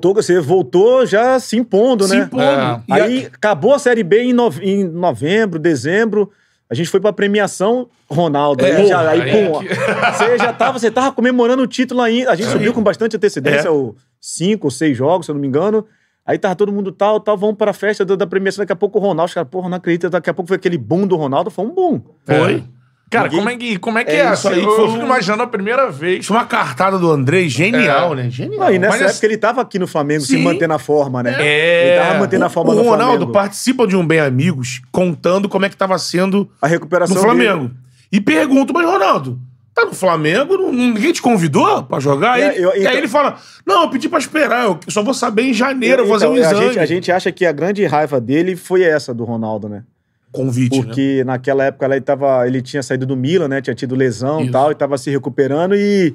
Toga, você voltou já se impondo, né? Se impondo. É. Aí a... acabou a Série B em, nove... em novembro, dezembro. A gente foi pra premiação, Ronaldo. É, aí, já, aí pum, é você já tava, você tava comemorando o título aí. A gente subiu com bastante antecedência, é. o cinco ou seis jogos, se eu não me engano. Aí tava todo mundo tal, tal, vamos pra festa da, da premiação. Daqui a pouco o Ronaldo, os caras, porra, não acredita, daqui a pouco foi aquele boom do Ronaldo, foi um boom. É. Foi. Cara, Ninguém... como é que, como é, que é, é isso assim? aí? Eu, eu fico imaginando a primeira vez. Uma cartada do André, genial, é. né? Genial. Não, e nessa Mas época assim- ele tava aqui no Flamengo, Sim. se mantendo a forma, né? É. Ele tava mantendo na a forma o do Ronaldo Flamengo. O Ronaldo participa de um Bem Amigos contando como é que tava sendo... A recuperação do Flamengo. Dele. E pergunto, mas Ronaldo, tá no Flamengo, ninguém te convidou pra jogar? É, aí eu, então, e aí então- ele fala, não, eu pedi pra esperar, eu só vou saber em janeiro, vou fazer então, um é, exame. A gente, a gente acha que a grande raiva dele foi essa do Ronaldo, né? Convite, né? Porque né? naquela época ele, tava, ele tinha saído do Milan, né? Tinha tido lesão e tal, e estava se recuperando e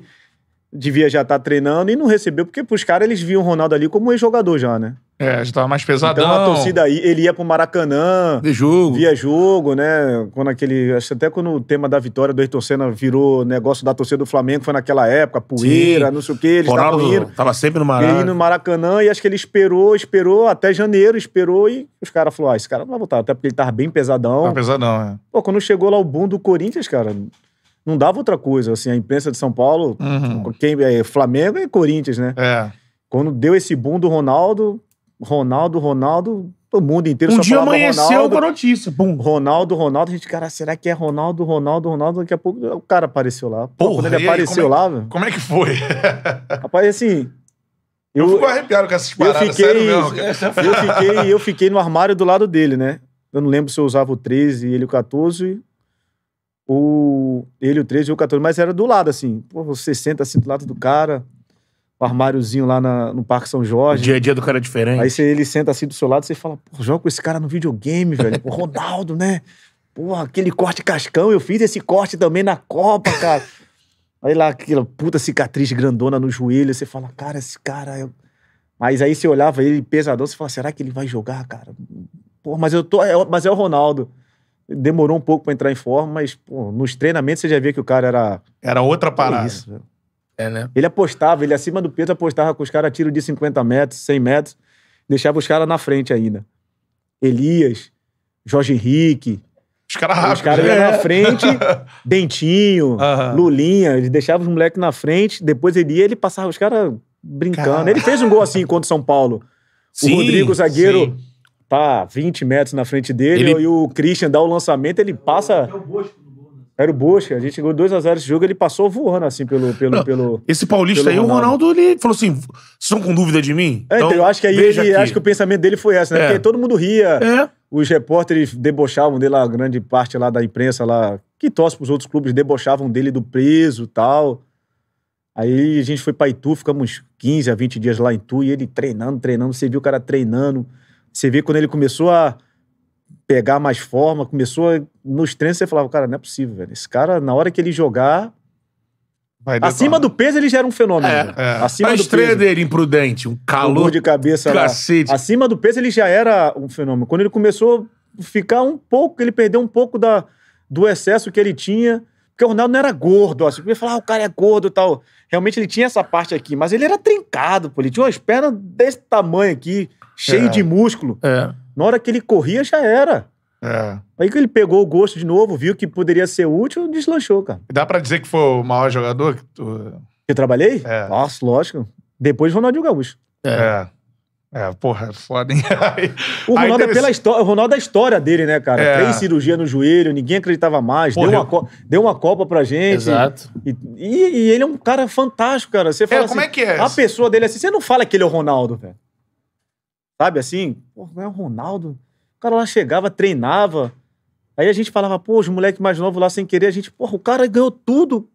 devia já estar tá treinando e não recebeu, porque pros caras eles viam o Ronaldo ali como um ex-jogador já, né? É, já tava mais pesadão. Então a torcida aí, ele ia pro Maracanã. De jogo. Via jogo, né? Quando aquele. Acho até quando o tema da vitória do Ayrton Senna virou negócio da torcida do Flamengo, foi naquela época, poeira, Sim. não sei o quê. Eles Ronaldo indo, tava sempre no Maracanã. no Maracanã e acho que ele esperou, esperou até janeiro, esperou e os caras falaram: ah, esse cara não vai voltar, até porque ele tava bem pesadão. Tava pesadão, é. Pô, quando chegou lá o boom do Corinthians, cara não dava outra coisa. Assim, a imprensa de São Paulo, uhum. quem, é, Flamengo e Corinthians, né? É. Quando deu esse boom do Ronaldo, Ronaldo, Ronaldo, o mundo inteiro um só dia amanheceu Ronaldo, com a notícia. boom Ronaldo, Ronaldo. A gente, cara, será que é Ronaldo, Ronaldo, Ronaldo? Daqui a pouco o cara apareceu lá. Porra, quando ele aí, apareceu como é lá, velho. Como é que foi? Rapaz, assim. Eu, eu fico arrepiado com essas paradas, eu fiquei, mesmo, eu, fiquei, eu fiquei no armário do lado dele, né? Eu não lembro se eu usava o 13 e ele o 14 o ele, o 13 e o 14, mas era do lado, assim. Pô, você senta assim do lado do cara, o armáriozinho lá na, no Parque São Jorge. O dia a dia do cara é diferente. Aí você, ele senta assim do seu lado, você fala, pô, joga com esse cara no videogame, velho. Pô, Ronaldo, né? Pô, aquele corte cascão, eu fiz esse corte também na Copa, cara. Aí lá, aquela puta cicatriz grandona no joelho, você fala, cara, esse cara. Eu... É mas aí você olhava ele pesadão, você fala, será que ele vai jogar, cara? Pô, mas eu tô. É, mas é o Ronaldo demorou um pouco para entrar em forma, mas pô, nos treinamentos você já via que o cara era. Era outra é parada. É isso, é, né? Ele apostava, ele acima do peso apostava com os caras tiro de 50 metros, 100 metros, deixava os caras na frente ainda. Elias, Jorge Henrique. Os caras rápidos. Os caras né? iam na frente, Dentinho, uhum. Lulinha, ele deixava os moleques na frente, depois ele ia, ele passava os caras brincando. Caramba. Ele fez um gol assim contra o São Paulo. Sim, o Rodrigo, zagueiro. Sim tá 20 metros na frente dele ele... e o Christian dá o lançamento, ele passa. É né? Era o Bosch, a gente chegou 2x0 esse jogo, ele passou voando assim pelo. pelo, não, pelo esse paulista pelo aí, Ronaldo. o Ronaldo, ele falou assim: são com dúvida de mim? É, então, então eu acho que aí ele, acho que o pensamento dele foi esse, né? É. Porque todo mundo ria. É. Os repórteres debochavam dele, a grande parte lá da imprensa lá, que torce pros outros clubes, debochavam dele do preso tal. Aí a gente foi pra Itu, ficamos 15 a 20 dias lá em Itu, e ele treinando, treinando, você viu o cara treinando você vê quando ele começou a pegar mais forma, começou a, nos treinos, você falava, cara, não é possível, velho. Esse cara, na hora que ele jogar, Acima do peso, ele já era um fenômeno. É, é. Acima a estreia peso, dele, imprudente, um calor. Um de cabeça cacete. Acima do peso, ele já era um fenômeno. Quando ele começou a ficar um pouco, ele perdeu um pouco da, do excesso que ele tinha. Porque o Ronaldo não era gordo. Assim, eu falar, ah, o cara é gordo e tal. Realmente ele tinha essa parte aqui, mas ele era trincado, pô. Ele tinha umas pernas desse tamanho aqui cheio é. de músculo. É. Na hora que ele corria, já era. É. Aí que ele pegou o gosto de novo, viu que poderia ser útil, deslanchou, cara. Dá para dizer que foi o maior jogador que tu. Que eu trabalhei? É. Nossa, lógico. Depois Ronaldinho Gaúcho. É. É, é porra, é foda, hein? o Ronaldo, é pela história, o Ronaldo é a história dele, né, cara? É. Três cirurgias no joelho, ninguém acreditava mais. deu, uma deu uma Copa pra gente. Exato. E, e, e, ele é um cara fantástico, cara. Você é, fala é, assim, como é que é? A pessoa dele é assim, você não fala que ele é o Ronaldo, velho. Sabe assim? Pô, é o Ronaldo. O cara lá chegava, treinava. Aí a gente falava, pô, os moleques mais novos lá sem querer, a gente, porra, o cara ganhou tudo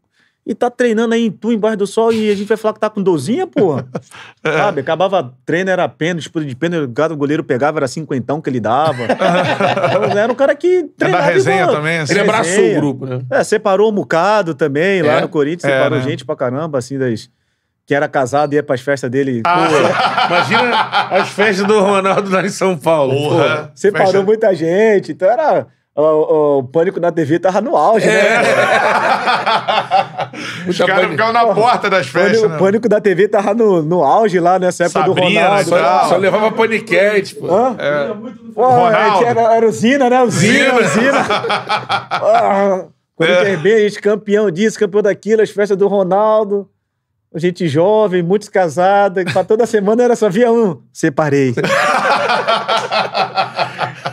e tá treinando aí em tu, embaixo do sol, e a gente vai falar que tá com dozinha, porra. é. Sabe? Acabava treino, era pênalti, disputa de pênalti, o goleiro pegava, era cinquentão que ele dava. era um cara que treinava. É da resenha igual. também, assim. Ele abraçou o grupo, né? É, separou o um Mucado também, é. lá no Corinthians, é, separou né? gente pra caramba, assim, das que era casado e ia pras festas dele. Ah, imagina as festas do Ronaldo lá em São Paulo. Porra. Pô, separou muita gente, então era. O, o, o, pânico na TV tava no auge, né? É. Os caras ficavam na porta das festas. O né? pânico da TV tava no, no auge lá nessa época Sabrina, do Ronaldo. Só, né? só levava paniquete, pô. Hã? É. Pô, é, Ronaldo. Era, era o Zina, né? O Zina, Zina. Zina. Corinthians é. B, a gente campeão disso, campeão daquilo, as festas do Ronaldo gente jovem, muitos casados, para toda semana era só via um, separei.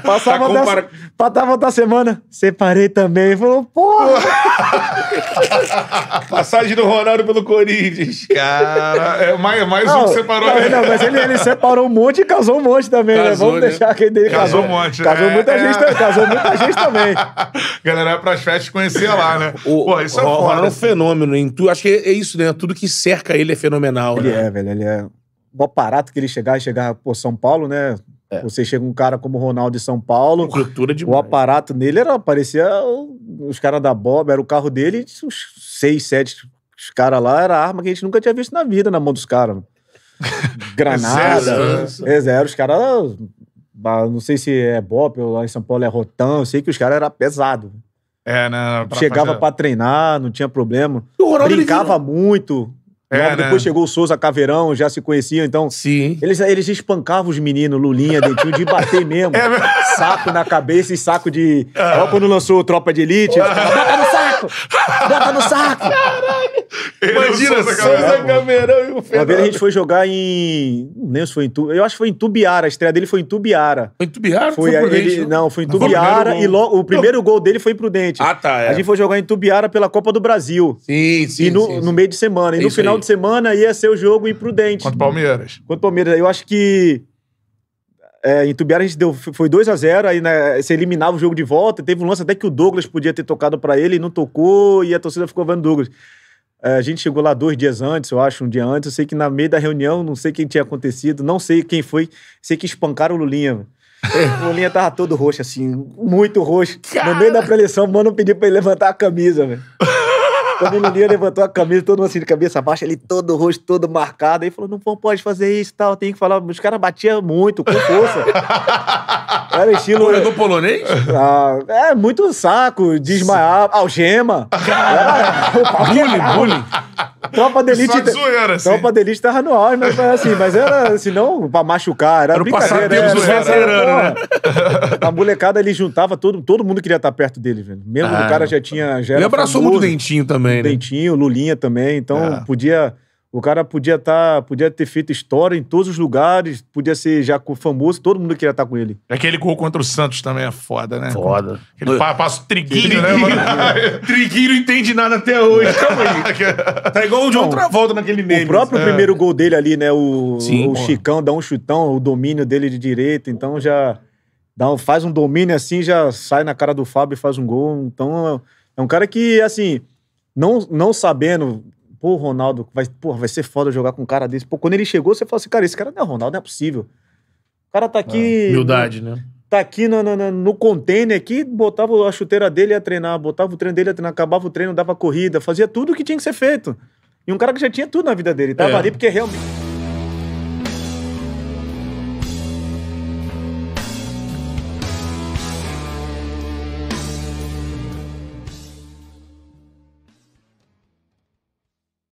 Passava, tá compar... da, passava da semana, separei também. Falou, porra! Passagem do Ronaldo pelo Corinthians. Cara, é mais, mais não, um que separou. Não, não mas ele, ele, separou um monte e casou um monte também, né? casou, né? Vamos né? deixar quem dele casou. um monte. Né? Casou, é, muita, é... Gente, casou muita gente também. Galera, é pras festas conhecer lá, né? O, Pô, isso o, é Ronaldo é um fenômeno. tu, acho que é isso, né? Tudo que cerca ele é fenomenal, ele né? é, velho. Ele é... O aparato que ele chegar e chegar por São Paulo, né? É. Você chega um cara como o Ronaldo de São Paulo. cultura de O aparato nele era, parecia os caras da Bob, era o carro dele, uns seis, sete os caras lá, era arma que a gente nunca tinha visto na vida na mão dos caras. Granada. é zero. Os caras. Não sei se é Bop ou lá em São Paulo é Rotan, eu sei que os caras eram pesados. É, né? Chegava fazer... pra treinar, não tinha problema. O Ronaldo, Brincava virou... muito. Logo é, né? depois né? chegou o Souza Caveirão, já se conheciam, então. Sim. Eles, eles espancavam os meninos, Lulinha, Dentinho, de bater mesmo. É, saco na cabeça e saco de. Ah. Ó, quando lançou Tropa de Elite. Ah saco! Bota no saco! Caralho! Imagina, Souza da Camerão e o Fernando. Uma vez a gente foi jogar em. Nem se foi em tu... Eu acho que foi em Tubiara. A estreia dele foi em Tubiara. Foi em Tubiara? Foi, foi ele... Né? não, foi em Tubiara foi o e o primeiro gol dele foi imprudente. Ah, tá. É. A gente foi jogar em Tubiara pela Copa do Brasil. Sim, sim. E no, sim, sim. no meio de semana. E no final aí. de semana ia ser o jogo imprudente. pro Contra o Palmeiras. Contra o Palmeiras. Eu acho que é, em Tubiara a gente deu, foi 2 a 0 aí né, você eliminava o jogo de volta. Teve um lance até que o Douglas podia ter tocado para ele e não tocou, e a torcida ficou vendo Douglas. É, a gente chegou lá dois dias antes, eu acho, um dia antes. Eu sei que na meio da reunião, não sei quem tinha acontecido, não sei quem foi, sei que espancaram o Lulinha. o Lulinha tava todo roxo, assim, muito roxo. Cara... No meio da preleção, o mano pediu pra ele levantar a camisa, velho. Quando o Lulinha levantou a camisa, todo mundo assim de cabeça baixa, ele todo o rosto todo marcado, aí falou: não pode fazer isso e tal, tem que falar. Os caras batiam muito, com força. Era estilo. Apoiador polonês? Ah, é, muito saco, desmaiar, algema. Bullying, bullying tropa de elite. De zoeira, assim. Tropa de elite tava no auge, mas assim, mas era, se não pra machucar, era, era brincadeira. Era, zoeira, era, era, né? A molecada ele juntava, todo, todo mundo queria estar perto dele, velho. Mesmo ah, o cara já tinha. Já ele abraçou famoso, muito o Dentinho também, né? Dentinho, Lulinha também, então é. podia o cara podia tá, podia ter feito história em todos os lugares, podia ser já famoso, todo mundo queria estar tá com ele. Aquele é gol contra o Santos também é foda, né? Foda. ele pa, o triguinho, né, triguinho não entende nada até hoje. Calma aí. tá igual o John Travolta naquele meme. O próprio é. primeiro gol dele ali, né? O, Sim, o Chicão dá um chutão, o domínio dele de direita, então já dá faz um domínio assim, já sai na cara do Fábio e faz um gol. Então é um cara que, assim, não, não sabendo pô, Ronaldo, vai, pô, vai ser foda jogar com um cara desse. Pô, quando ele chegou, você falou assim, cara, esse cara não é Ronaldo, não é possível. O cara tá aqui. Ah, humildade, no, né? Tá aqui no, no, no container aqui, botava a chuteira dele a treinar, botava o treino dele a treinar, acabava o treino, dava corrida, fazia tudo o que tinha que ser feito. E um cara que já tinha tudo na vida dele, tava é. ali porque realmente.